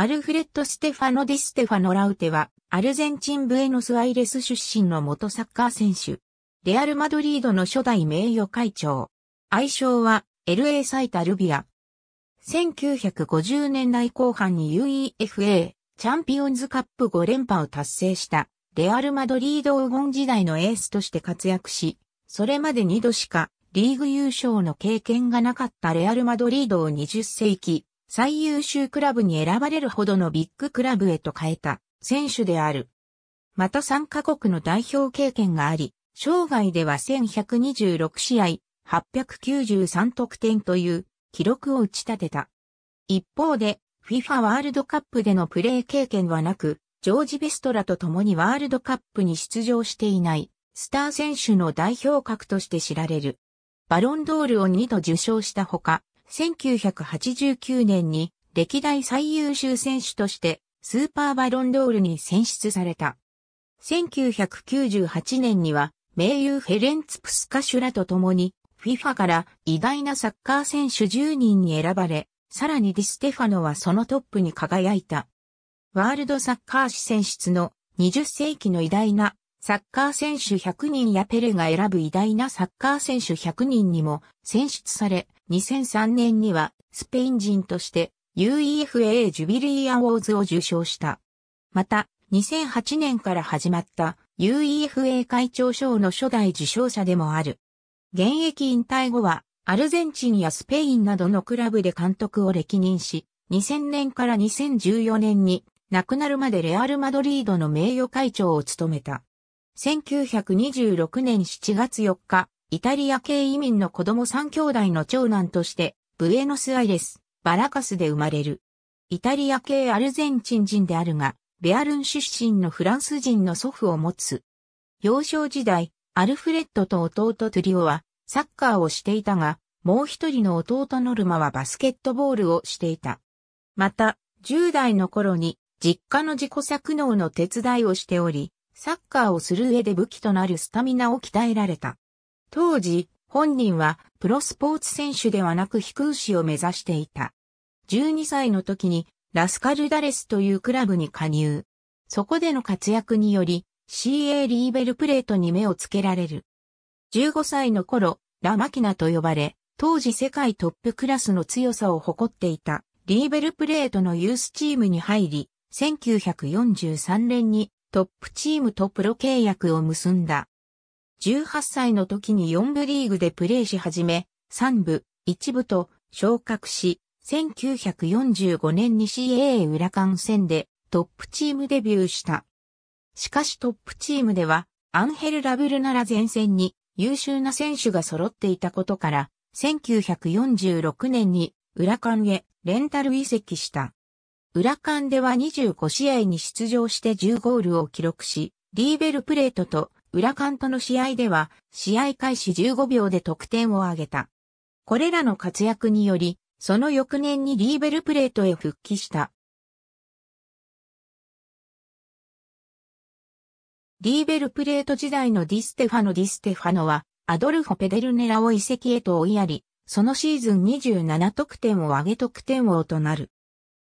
アルフレッド・ステファノ・ディ・ステファノ・ラウテは、アルゼンチン・ブエノス・アイレス出身の元サッカー選手。レアル・マドリードの初代名誉会長。愛称は、LA サイタ・ルビア。1950年代後半に UEFA チャンピオンズカップ5連覇を達成したレアル・マドリード黄金時代のエースとして活躍し、それまで2度しかリーグ優勝の経験がなかったレアル・マドリードを20世紀最優秀クラブに選ばれるほどのビッグクラブへと変えた選手である。また3カ国の代表経験があり、生涯では1126試合、893得点という記録を打ち立てた。一方で、FIFA ワールドカップでのプレー経験はなく、ジョージ・ベストラと共にワールドカップに出場していない、スター選手の代表格として知られる。バロンドールを2度受賞したほか、1989年に歴代最優秀選手としてスーパーバロンドールに選出された。1998年には名優フェレンツ・プスカシュらと共に FIFA から偉大なサッカー選手10人に選ばれ、さらにディステファノはそのトップに輝いた。ワールドサッカー史選出の20世紀の偉大なサッカー選手100人やペレが選ぶ偉大なサッカー選手100人にも選出され、2003年にはスペイン人として UEFA ジュビリーアウォーズを受賞した。また、2008年から始まった UEFA 会長賞の初代受賞者でもある。現役引退後は、アルゼンチンやスペインなどのクラブで監督を歴任し、2000年から2014年に亡くなるまでレアル・マドリードの名誉会長を務めた。1926年7月4日、イタリア系移民の子供3兄弟の長男として、ブエノスアイレス、バラカスで生まれる。イタリア系アルゼンチン人であるが、ベアルン出身のフランス人の祖父を持つ。幼少時代、アルフレッドと弟トゥリオはサッカーをしていたが、もう一人の弟ノルマはバスケットボールをしていた。また、10代の頃に実家の自己作能の手伝いをしており、サッカーをする上で武器となるスタミナを鍛えられた。当時、本人はプロスポーツ選手ではなく飛空士を目指していた。12歳の時にラスカルダレスというクラブに加入。そこでの活躍により CA リーベルプレートに目をつけられる。15歳の頃、ラマキナと呼ばれ、当時世界トップクラスの強さを誇っていたリーベルプレートのユースチームに入り、1943年にトップチームとプロ契約を結んだ。18歳の時に4部リーグでプレーし始め、3部、1部と昇格し、1945年に CAA 裏観戦でトップチームデビューした。しかしトップチームでは、アンヘル・ラブルなら前線に優秀な選手が揃っていたことから、1946年に浦間へレンタル移籍した。浦間では25試合に出場して10ゴールを記録し、リーベルプレートと裏関との試合では、試合開始15秒で得点を挙げた。これらの活躍により、その翌年にリーベルプレートへ復帰した。リーベルプレート時代のディステファノ・ディステファノは、アドルフォ・ペデルネラを遺跡へと追いやり、そのシーズン27得点を挙げ得点王となる。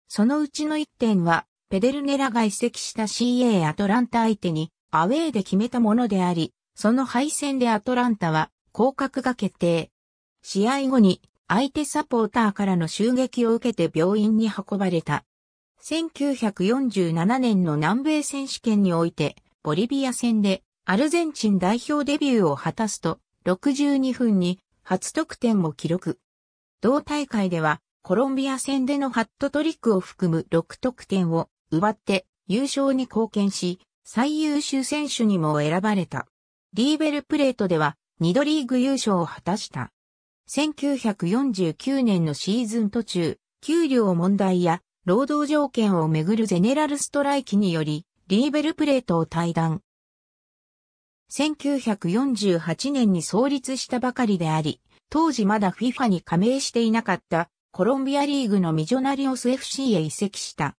そのうちの1点は、ペデルネラが移籍した CA アトランタ相手にアウェーで決めたものであり、その敗戦でアトランタは降格が決定。試合後に相手サポーターからの襲撃を受けて病院に運ばれた。1947年の南米選手権において、ボリビア戦でアルゼンチン代表デビューを果たすと、62分に初得点を記録。同大会では、コロンビア戦でのハットトリックを含む6得点を奪って優勝に貢献し、最優秀選手にも選ばれた。リーベルプレートでは2度リーグ優勝を果たした。1949年のシーズン途中、給料問題や労働条件をめぐるゼネラルストライキにより、リーベルプレートを退団。1948年に創立したばかりであり、当時まだ FIFA に加盟していなかったコロンビアリーグのミジョナリオス FC へ移籍した。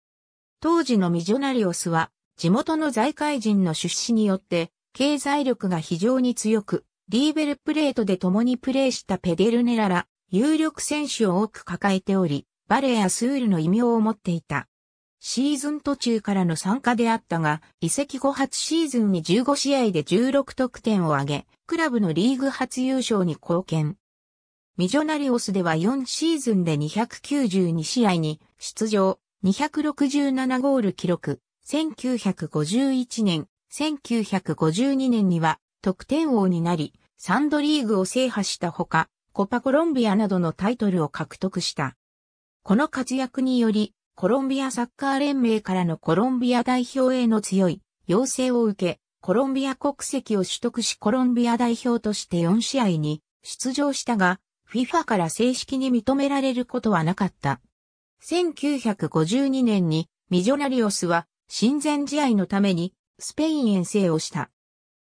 当時のミジョナリオスは地元の財界人の出資によって、経済力が非常に強く、リーベルプレートで共にプレーしたペデルネラら、有力選手を多く抱えており、バレーやスールの異名を持っていた。シーズン途中からの参加であったが、移籍後初シーズンに15試合で16得点を挙げ、クラブのリーグ初優勝に貢献。ミジョナリオスでは4シーズンで292試合に出場、267ゴール記録、1951年、1952年には得点王になり、サンドリーグを制覇したほか、コパコロンビアなどのタイトルを獲得した。この活躍により、コロンビアサッカー連盟からのコロンビア代表への強い要請を受け、コロンビア国籍を取得しコロンビア代表として4試合に出場したが、FIFA から正式に認められることはなかった。1952年にミジョナリオスは親善試合のためにスペイン遠征をした。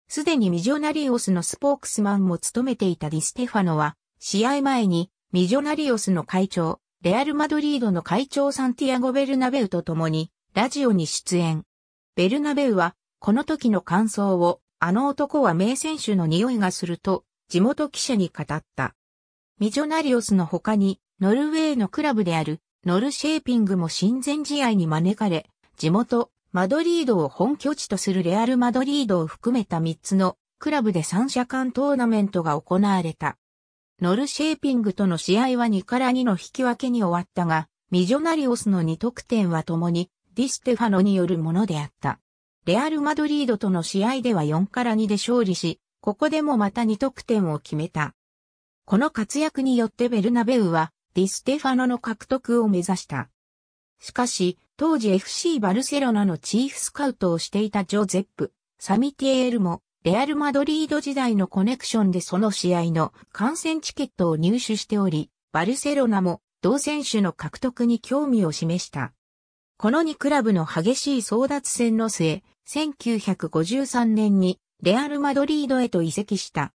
すでにミジョナリオスのスポークスマンも務めていたディステファノは、試合前にミジョナリオスの会長、レアル・マドリードの会長サンティアゴ・ベルナベウと共に、ラジオに出演。ベルナベウは、この時の感想を、あの男は名選手の匂いがすると、地元記者に語った。ミジョナリオスの他に、ノルウェーのクラブである、ノルシェーピングも親善試合に招かれ、地元、マドリードを本拠地とするレアル・マドリードを含めた3つのクラブで三者間トーナメントが行われた。ノルシェーピングとの試合は2から2の引き分けに終わったが、ミジョナリオスの2得点は共にディステファノによるものであった。レアル・マドリードとの試合では4から2で勝利し、ここでもまた2得点を決めた。この活躍によってベルナベウはディステファノの獲得を目指した。しかし、当時 FC バルセロナのチーフスカウトをしていたジョゼップ、サミティエールも、レアル・マドリード時代のコネクションでその試合の観戦チケットを入手しており、バルセロナも同選手の獲得に興味を示した。この2クラブの激しい争奪戦の末、1953年にレアル・マドリードへと移籍した。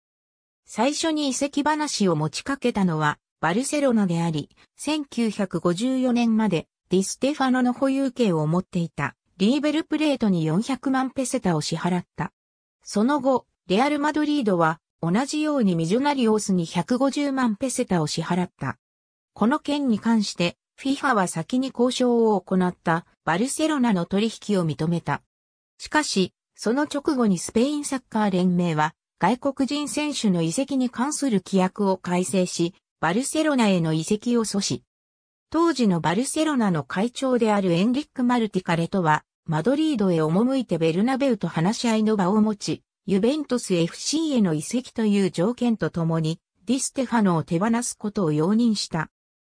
最初に移籍話を持ちかけたのはバルセロナであり、1954年までディステファノの保有権を持っていたリーベルプレートに400万ペセタを支払った。その後、レアル・マドリードは同じようにミジョナリオースに150万ペセタを支払った。この件に関してフィファは先に交渉を行ったバルセロナの取引を認めた。しかし、その直後にスペインサッカー連盟は外国人選手の移籍に関する規約を改正し、バルセロナへの移籍を阻止。当時のバルセロナの会長であるエンリック・マルティカレとは、マドリードへ赴いてベルナベウと話し合いの場を持ち、ユベントス FC への移籍という条件とともに、ディステファノを手放すことを容認した。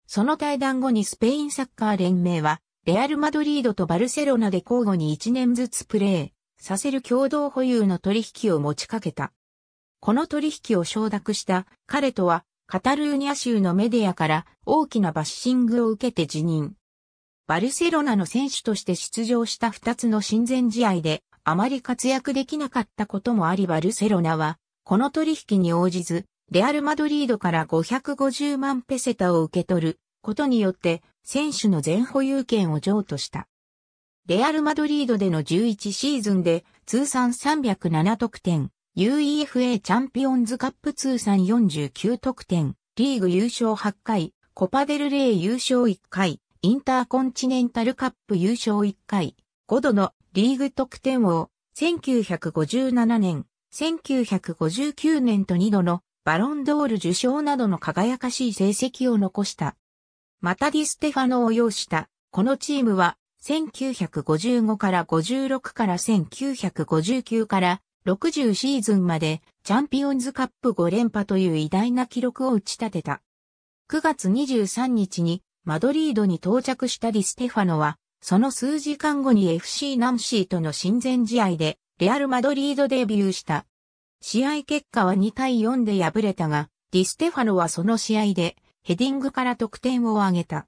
その対談後にスペインサッカー連盟は、レアル・マドリードとバルセロナで交互に1年ずつプレーさせる共同保有の取引を持ちかけた。この取引を承諾した彼とはカタルーニャ州のメディアから大きなバッシングを受けて辞任。バルセロナの選手として出場した2つの親善試合であまり活躍できなかったこともありバルセロナはこの取引に応じずレアル・マドリードから550万ペセタを受け取ることによって選手の全保有権を譲渡した。レアル・マドリードでの11シーズンで通算307得点、UEFA チャンピオンズカップ通算49得点、リーグ優勝8回、コパデルレー優勝1回、インターコンチネンタルカップ優勝1回、5度のリーグ得点王、1957年、1959年と2度のバロンドール受賞などの輝かしい成績を残した。またディステファノを要した、このチームは1955から56から1959から60シーズンまでチャンピオンズカップ5連覇という偉大な記録を打ち立てた。9月23日にマドリードに到着したディステファノは、その数時間後に FC ナンシーとの親善試合で、レアル・マドリードデビューした。試合結果は2対4で敗れたが、ディステファノはその試合で、ヘディングから得点を挙げた。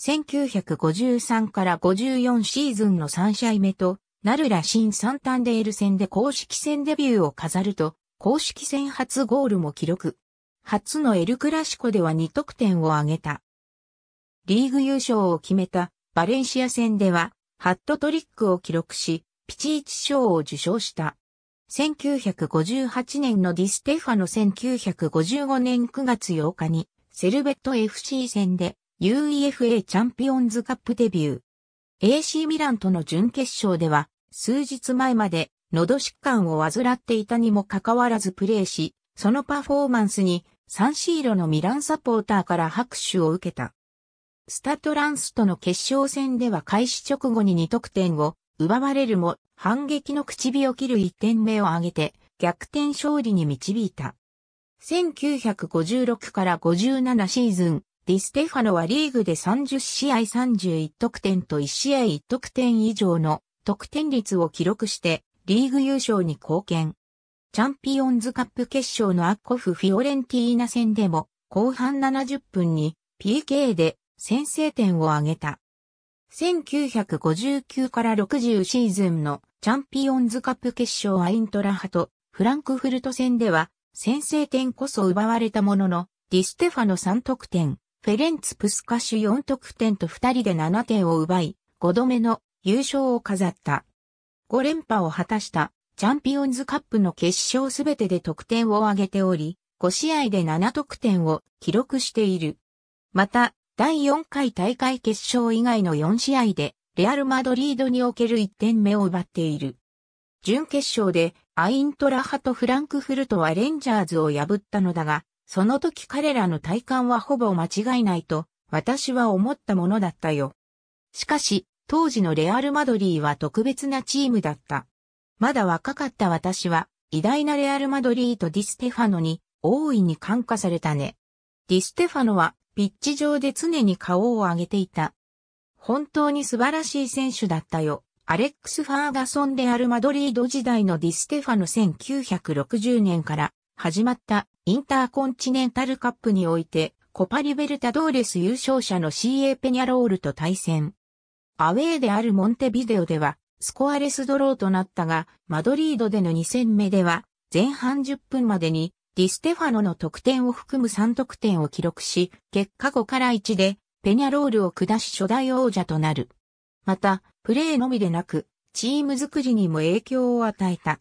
1953から54シーズンの3試合目と、なるら新サンタンデール戦で公式戦デビューを飾ると、公式戦初ゴールも記録。初のエルクラシコでは2得点を挙げた。リーグ優勝を決めたバレンシア戦では、ハットトリックを記録し、ピチーチ賞を受賞した。1958年のディステファの1955年9月8日に、セルベット FC 戦で UEFA チャンピオンズカップデビュー。AC ミランとの準決勝では、数日前まで喉疾患を患っていたにもかかわらずプレーし、そのパフォーマンスにサンシーロのミランサポーターから拍手を受けた。スタトランスとの決勝戦では開始直後に2得点を奪われるも反撃の口火を切る1点目を挙げて逆転勝利に導いた。1956から57シーズン、ディステファノはリーグで30試合31得点と1試合1得点以上の得点率を記録して、リーグ優勝に貢献。チャンピオンズカップ決勝のアッコフ・フィオレンティーナ戦でも、後半70分に PK で先制点を挙げた。1959から60シーズンのチャンピオンズカップ決勝アイントラハとフランクフルト戦では先制点こそ奪われたもののディステファの3得点、フェレンツ・プスカシュ4得点と2人で7点を奪い、5度目の優勝を飾った。5連覇を果たしたチャンピオンズカップの決勝すべてで得点を挙げており、5試合で7得点を記録している。また、第4回大会決勝以外の4試合で、レアル・マドリードにおける1点目を奪っている。準決勝で、アイントラハとフランクフルトはレンジャーズを破ったのだが、その時彼らの体感はほぼ間違いないと、私は思ったものだったよ。しかし、当時のレアル・マドリーは特別なチームだった。まだ若かった私は、偉大なレアル・マドリーとディステファノに大いに感化されたね。ディステファノはピッチ上で常に顔を上げていた。本当に素晴らしい選手だったよ。アレックス・ファーガソン・レアル・マドリード時代のディステファノ1960年から始まったインターコンチネンタルカップにおいてコパリベルタドーレス優勝者の CA ペニャロールと対戦。アウェーであるモンテビデオでは、スコアレスドローとなったが、マドリードでの2戦目では、前半10分までに、ディステファノの得点を含む3得点を記録し、結果5から1で、ペニャロールを下し初代王者となる。また、プレーのみでなく、チーム作りにも影響を与えた。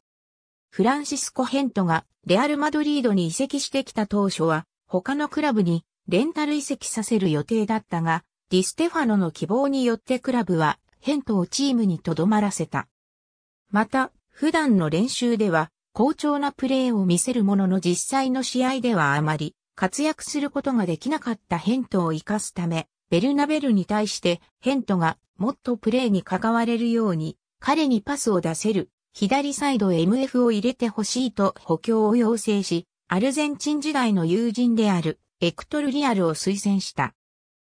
フランシスコ・ヘントが、レアル・マドリードに移籍してきた当初は、他のクラブにレンタル移籍させる予定だったが、ディステファノの希望によってクラブはヘントをチームに留まらせた。また、普段の練習では好調なプレーを見せるものの実際の試合ではあまり活躍することができなかったヘントを活かすため、ベルナベルに対してヘントがもっとプレーに関われるように彼にパスを出せる左サイド MF を入れてほしいと補強を要請し、アルゼンチン時代の友人であるエクトル・リアルを推薦した。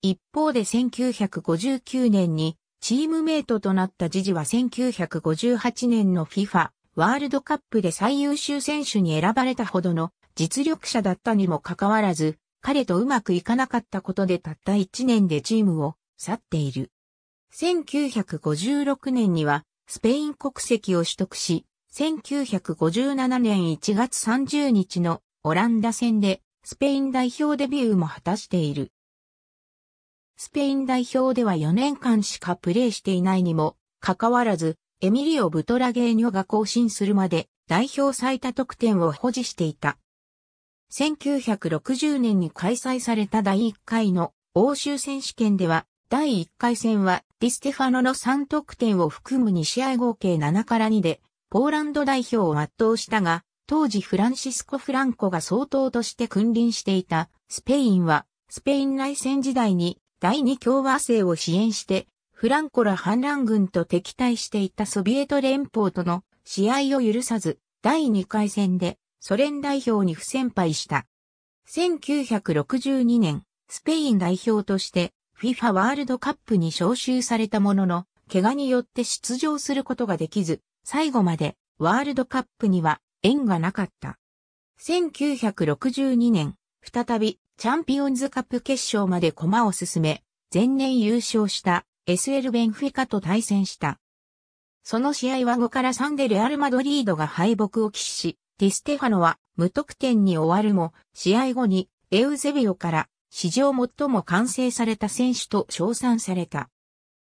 一方で1959年にチームメイトとなったジジは1958年の FIFA ワールドカップで最優秀選手に選ばれたほどの実力者だったにもかかわらず、彼とうまくいかなかったことでたった1年でチームを去っている。1956年にはスペイン国籍を取得し、1957年1月30日のオランダ戦でスペイン代表デビューも果たしている。スペイン代表では4年間しかプレーしていないにも、かかわらず、エミリオ・ブトラゲーニョが更新するまで代表最多得点を保持していた。1960年に開催された第1回の欧州選手権では、第1回戦はディステファノの3得点を含む2試合合計7から2で、ポーランド代表を圧倒したが、当時フランシスコ・フランコが総統として君臨していたスペインは、スペイン内戦時代に第二共和制を支援して、フランコら反乱軍と敵対していたソビエト連邦との試合を許さず、第二回戦でソ連代表に不戦敗した。1962年、スペイン代表として FIFA ワールドカップに招集されたものの、怪我によって出場することができず、最後までワールドカップには縁がなかった。1962年、再びチャンピオンズカップ決勝まで駒を進め、前年優勝した SL ベンフィカと対戦した。その試合は5から3でレアル・マドリードが敗北を喫し、ティステファノは無得点に終わるも、試合後にエウゼビオから史上最も完成された選手と称賛された。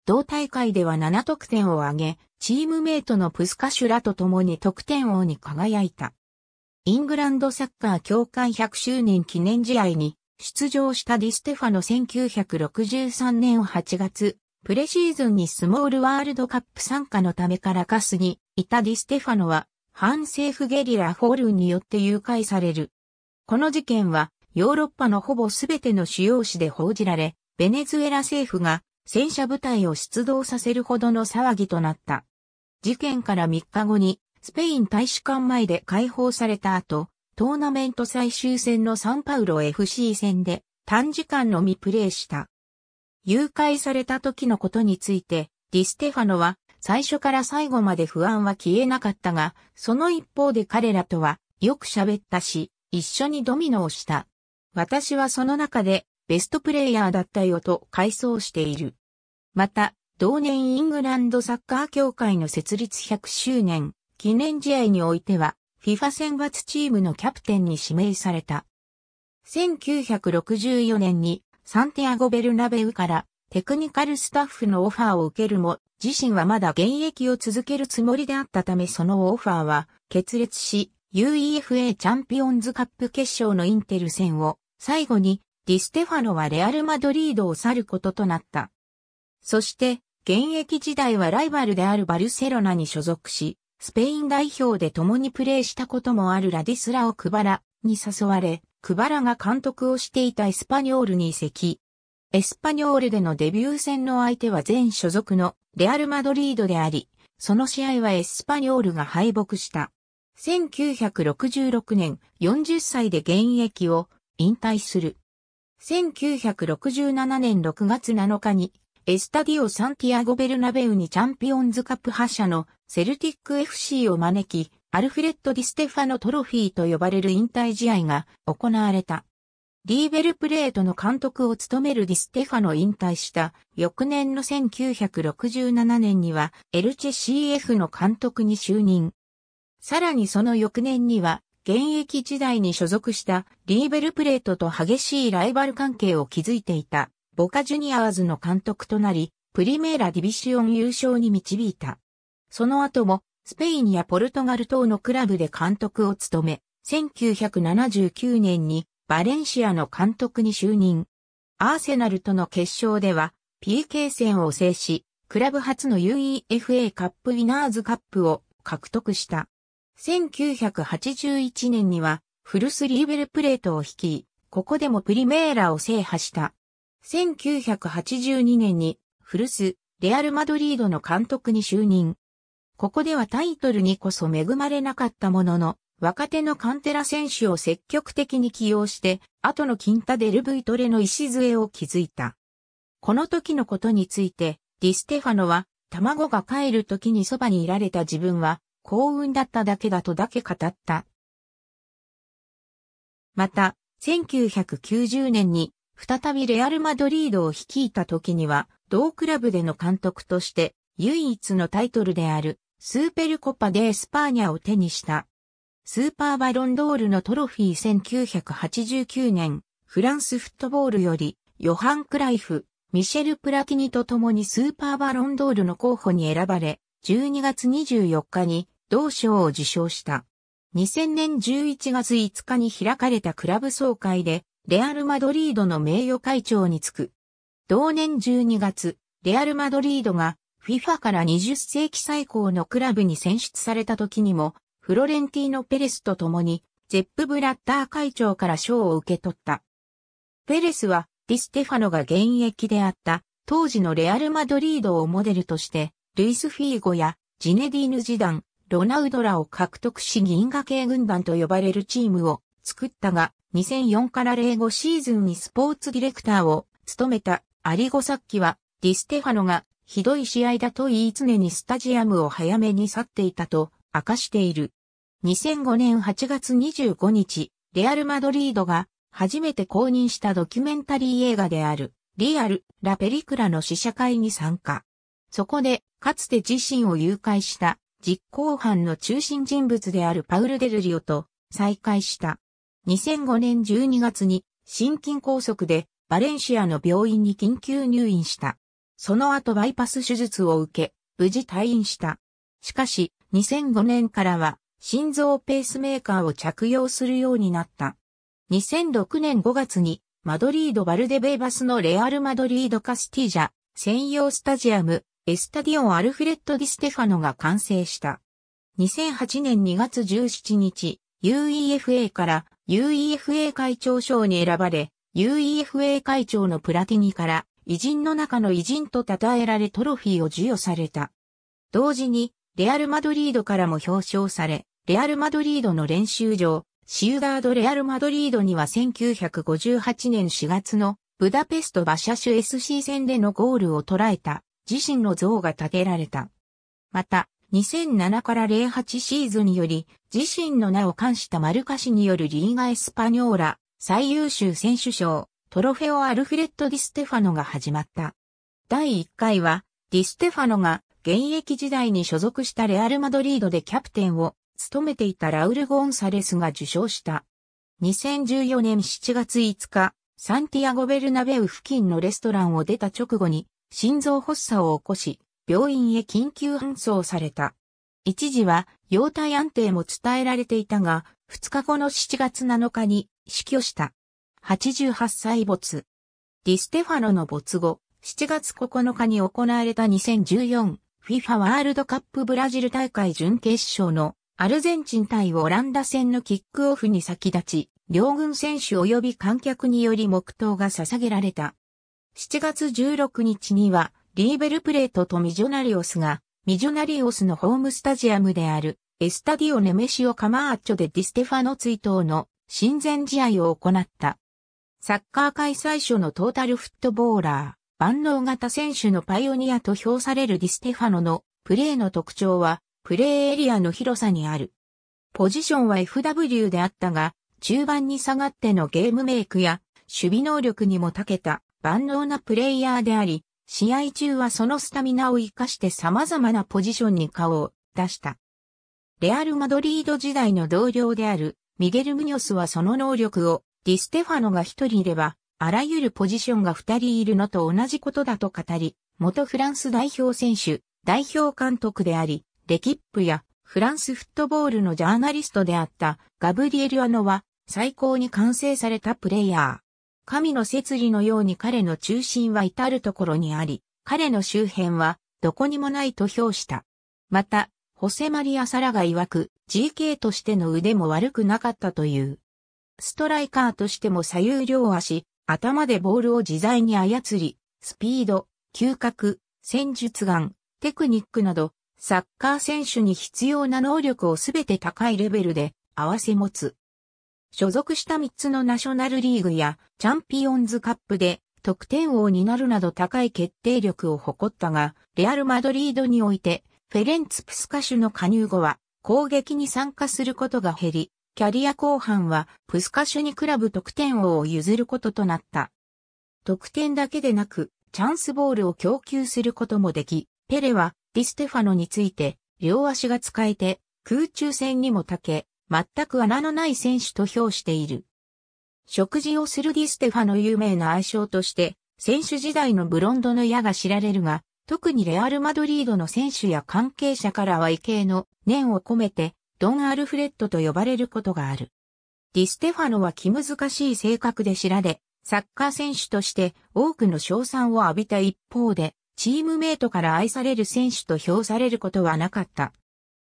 同大会では7得点を挙げ、チームメイトのプスカシュラと共に得点王に輝いた。イングランドサッカー協会100周年記念試合に出場したディステファの1963年8月、プレシーズンにスモールワールドカップ参加のためカラカスにいたディステファノは、反政府ゲリラホールによって誘拐される。この事件は、ヨーロッパのほぼすべての主要市で報じられ、ベネズエラ政府が戦車部隊を出動させるほどの騒ぎとなった。事件から3日後に、スペイン大使館前で解放された後、トーナメント最終戦のサンパウロ FC 戦で短時間のみプレーした。誘拐された時のことについて、ディステファノは最初から最後まで不安は消えなかったが、その一方で彼らとはよく喋ったし、一緒にドミノをした。私はその中でベストプレイヤーだったよと回想している。また、同年イングランドサッカー協会の設立100周年記念試合においては、FIFA 選抜チームのキャプテンに指名された。1964年にサンティアゴ・ベルナベウからテクニカルスタッフのオファーを受けるも、自身はまだ現役を続けるつもりであったためそのオファーは決裂し、UEFA チャンピオンズカップ決勝のインテル戦を最後にディステファノはレアル・マドリードを去ることとなった。そして、現役時代はライバルであるバルセロナに所属し、スペイン代表で共にプレーしたこともあるラディスラオ・クバラに誘われ、クバラが監督をしていたエスパニョールに移籍。エスパニョールでのデビュー戦の相手は全所属のレアル・マドリードであり、その試合はエスパニョールが敗北した。1966年40歳で現役を引退する。1967年6月7日にエスタディオ・サンティアゴ・ベルナベウにチャンピオンズカップ覇者のセルティック FC を招き、アルフレッド・ディステファノトロフィーと呼ばれる引退試合が行われた。リーベルプレートの監督を務めるディステファノ引退した翌年の1967年にはエルチェ CF の監督に就任。さらにその翌年には現役時代に所属したリーベルプレートと激しいライバル関係を築いていたボカジュニアーズの監督となりプリメーラディビシオン優勝に導いた。その後も、スペインやポルトガル等のクラブで監督を務め、1979年にバレンシアの監督に就任。アーセナルとの決勝では PK 戦を制し、クラブ初の UEFA カップウィナーズカップを獲得した。1981年にはフルスリーベルプレートを率い、ここでもプリメーラを制覇した。1982年にフルス、レアルマドリードの監督に就任。ここではタイトルにこそ恵まれなかったものの、若手のカンテラ選手を積極的に起用して、後の金太デルブイトレの礎を築いた。この時のことについて、ディステファノは、卵が帰る時にそばにいられた自分は、幸運だっただけだとだけ語った。また、1990年に、再びレアル・マドリードを率いた時には、同クラブでの監督として、唯一のタイトルであるスーペルコパ・デ・エスパーニャを手にした。スーパーバロンドールのトロフィー1989年、フランスフットボールより、ヨハン・クライフ、ミシェル・プラティニと共にスーパーバロンドールの候補に選ばれ、12月24日に同賞を受賞した。2000年11月5日に開かれたクラブ総会で、レアル・マドリードの名誉会長に就く。同年12月、レアル・マドリードが FIFA から20世紀最高のクラブに選出された時にも、フロレンティーノ・ペレスと共に、ゼップ・ブラッター会長から賞を受け取った。ペレスは、ディ・ステファノが現役であった、当時のレアル・マドリードをモデルとして、ルイス・フィーゴや、ジネディーヌ・ジダン、ロナウドラを獲得し銀河系軍団と呼ばれるチームを作ったが、2004から05シーズンにスポーツディレクターを務めたアリゴサッキは、ディ・ステファノがひどい試合だと言い常にスタジアムを早めに去っていたと明かしている。2005年8月25日、レアル・マドリードが初めて公認したドキュメンタリー映画であるリアル・ラ・ペリクラの試写会に参加。そこで、かつて自身を誘拐した実行犯の中心人物であるパウル・デルリオと再会した。2005年12月に心筋梗塞でバレンシアの病院に緊急入院した。その後バイパス手術を受け、無事退院した。しかし、2005年からは、心臓ペースメーカーを着用するようになった。2006年5月に、マドリード・バルデベーバスのレアル・マドリード・カスティジャ、専用スタジアム、エスタディオン・アルフレッド・ディ・ステファノが完成した。2008年2月17日、UEFA から UEFA 会長賞に選ばれ、UEFA 会長のプラティニから偉人の中の偉人と称えられトロフィーを授与された。同時に、レアル・マドリードからも表彰され、レアル・マドリードの練習場、シウダード・レアル・マドリードには1958年4月のブダペスト・馬車種 SC 戦でのゴールを捉えた自身の像が建てられた。また、2007から08シーズンにより、自身の名を冠したマルカ氏によるリーガ・エスパニョーラ最優秀選手賞、トロフェオ・アルフレッド・ディステファノが始まった。第1回は、ディステファノが現役時代に所属したレアル・マドリードでキャプテンを務めていたラウル・ゴンサレスが受賞した。2014年7月5日、サンティアゴ・ベルナベウ付近のレストランを出た直後に心臓発作を起こし、病院へ緊急搬送された。一時は容体安定も伝えられていたが、2日後の7月7日に死去した。88歳没。ディステファノの没後、7月9日に行われた 2014FIFA ワールドカップブラジル大会準決勝のアルゼンチン対オランダ戦のキックオフに先立ち、両軍選手及び観客により黙祷が捧げられた。7月16日には、リーベルプレートとミジョナリオスが、ミジョナリオスのホームスタジアムである、エスタディオネメシオカマーチョでディステファノ追悼の親善試合を行った。サッカー界最初のトータルフットボーラー、万能型選手のパイオニアと評されるディステファノのプレーの特徴は、プレーエリアの広さにある。ポジションは FW であったが、中盤に下がってのゲームメイクや、守備能力にも長けた万能なプレイヤーであり、試合中はそのスタミナを活かして様々なポジションに顔を出した。レアル・マドリード時代の同僚であるミゲル・ムニョスはその能力をディステファノが一人いれば、あらゆるポジションが二人いるのと同じことだと語り、元フランス代表選手、代表監督であり、レキップやフランスフットボールのジャーナリストであったガブリエル・アノは最高に完成されたプレイヤー。神の摂理のように彼の中心は至るところにあり、彼の周辺はどこにもないと評した。また、ホセマリア・サラが曰く GK としての腕も悪くなかったという。ストライカーとしても左右両足、頭でボールを自在に操り、スピード、嗅覚、戦術眼、テクニックなど、サッカー選手に必要な能力をすべて高いレベルで合わせ持つ。所属した3つのナショナルリーグやチャンピオンズカップで得点王になるなど高い決定力を誇ったが、レアル・マドリードにおいて、フェレンツ・プスカシュの加入後は攻撃に参加することが減り、キャリア後半はプスカシュにクラブ得点王を譲ることとなった。得点だけでなく、チャンスボールを供給することもでき、ペレはディステファノについて、両足が使えて、空中戦にもたけ、全く穴のない選手と評している。食事をするディステファの有名な愛称として、選手時代のブロンドの矢が知られるが、特にレアル・マドリードの選手や関係者からは異形の念を込めて、ドン・アルフレッドと呼ばれることがある。ディステファノは気難しい性格で知られ、サッカー選手として多くの賞賛を浴びた一方で、チームメイトから愛される選手と評されることはなかった。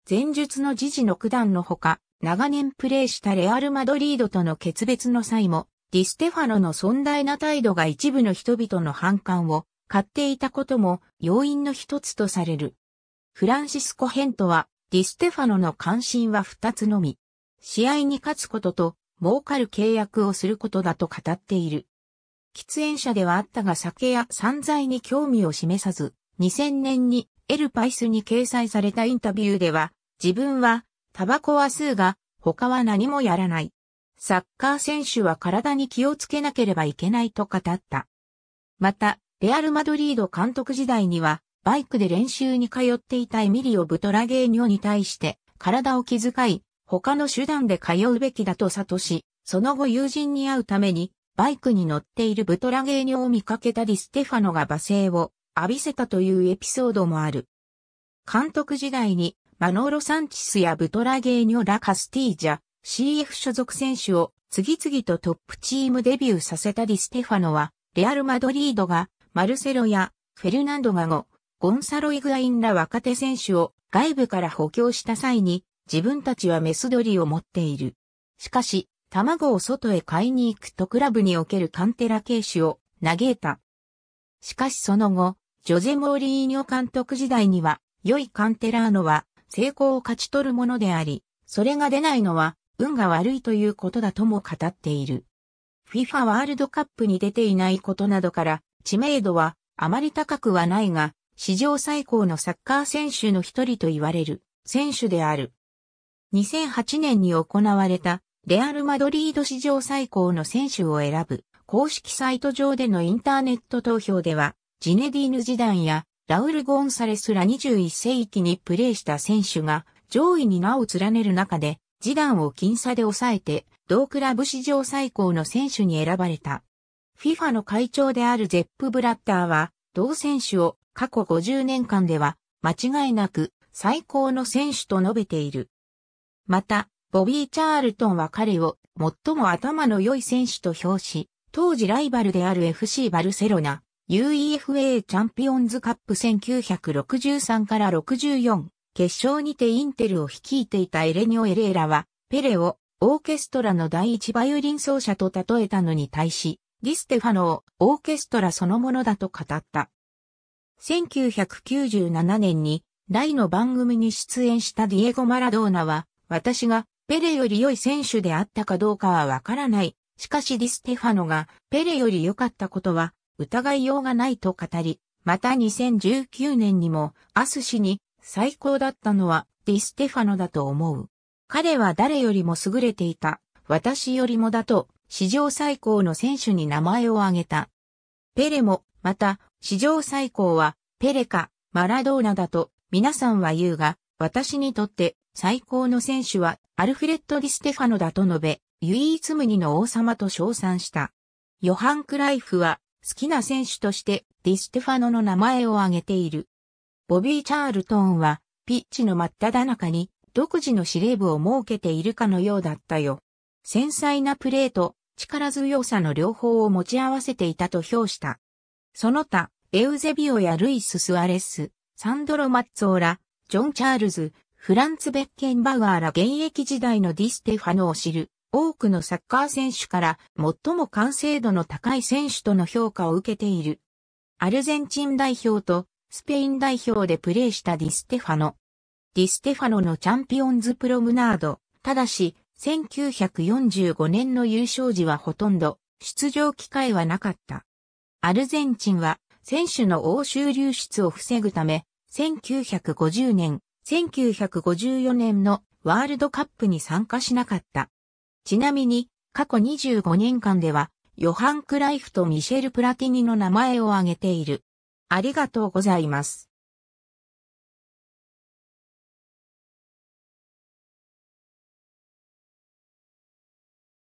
前述の時事の九段のほか、長年プレーしたレアル・マドリードとの決別の際も、ディステファノの尊大な態度が一部の人々の反感を買っていたことも要因の一つとされる。フランシスコ・ヘントはディステファノの関心は二つのみ。試合に勝つことと、儲かる契約をすることだと語っている。喫煙者ではあったが酒や散財に興味を示さず、2000年にエルパイスに掲載されたインタビューでは、自分はタバコは吸うが、他は何もやらない。サッカー選手は体に気をつけなければいけないと語った。また、レアル・マドリード監督時代には、バイクで練習に通っていたエミリオ・ブトラゲーニョに対して、体を気遣い、他の手段で通うべきだと悟し、その後友人に会うために、バイクに乗っているブトラゲーニョを見かけたディステファノが罵声を浴びせたというエピソードもある。監督時代に、マノーロ・サンチスやブトラゲーニョ・ラ・カスティージャ、CF 所属選手を次々とトップチームデビューさせたディステファノは、レアル・マドリードが、マルセロや、フェルナンドが後、ゴンサロ・イグアインら若手選手を外部から補強した際に、自分たちはメス鳥を持っている。しかし、卵を外へ買いに行くとクラブにおけるカンテラ軽視を嘆いた。しかしその後、ジョゼ・モーリーニョ監督時代には、良いカンテラーノは成功を勝ち取るものであり、それが出ないのは運が悪いということだとも語っている。FIFA ワールドカップに出ていないことなどから、知名度はあまり高くはないが、史上最高のサッカー選手の一人と言われる選手である。2008年に行われたレアル・マドリード史上最高の選手を選ぶ公式サイト上でのインターネット投票ではジネディーヌ・ジダンやラウル・ゴンサレスら21世紀にプレーした選手が上位に名を連ねる中でジダンを僅差で抑えて同クラブ史上最高の選手に選ばれた。FIFA の会長であるゼップ・ブラッターは同選手を過去50年間では間違いなく最高の選手と述べている。また、ボビー・チャールトンは彼を最も頭の良い選手と評し、当時ライバルである FC バルセロナ、UEFA チャンピオンズカップ1963から64、決勝にてインテルを率いていたエレニオ・エレーラは、ペレをオーケストラの第一バイオリン奏者と例えたのに対し、ディステファノをオーケストラそのものだと語った。1997年に、大の番組に出演したディエゴ・マラドーナは、私がペレより良い選手であったかどうかはわからない。しかしディステファノがペレより良かったことは疑いようがないと語り、また2019年にもアス氏に最高だったのはディステファノだと思う。彼は誰よりも優れていた。私よりもだと史上最高の選手に名前を挙げた。ペレもまた史上最高は、ペレか、マラドーナだと、皆さんは言うが、私にとって最高の選手はアルフレッド・ディ・ステファノだと述べ、唯一無二の王様と称賛した。ヨハン・クライフは好きな選手としてディ・ステファノの名前を挙げている。ボビー・チャールトンはピッチの真っ只中に独自の司令部を設けているかのようだったよ。繊細なプレーと力強さの両方を持ち合わせていたと評した。その他、エウゼビオやルイス・スアレス、サンドロ・マッツォーラ、ジョン・チャールズ、フランツ・ベッケンバウアーら現役時代のディステファノを知る多くのサッカー選手から最も完成度の高い選手との評価を受けている。アルゼンチン代表とスペイン代表でプレーしたディステファノ。ディステファノのチャンピオンズプロムナード。ただし、1945年の優勝時はほとんど出場機会はなかった。アルゼンチンは選手の欧州流出を防ぐため、1950年、1954年のワールドカップに参加しなかった。ちなみに、過去25年間では、ヨハン・クライフとミシェル・プラティニの名前を挙げている。ありがとうございます。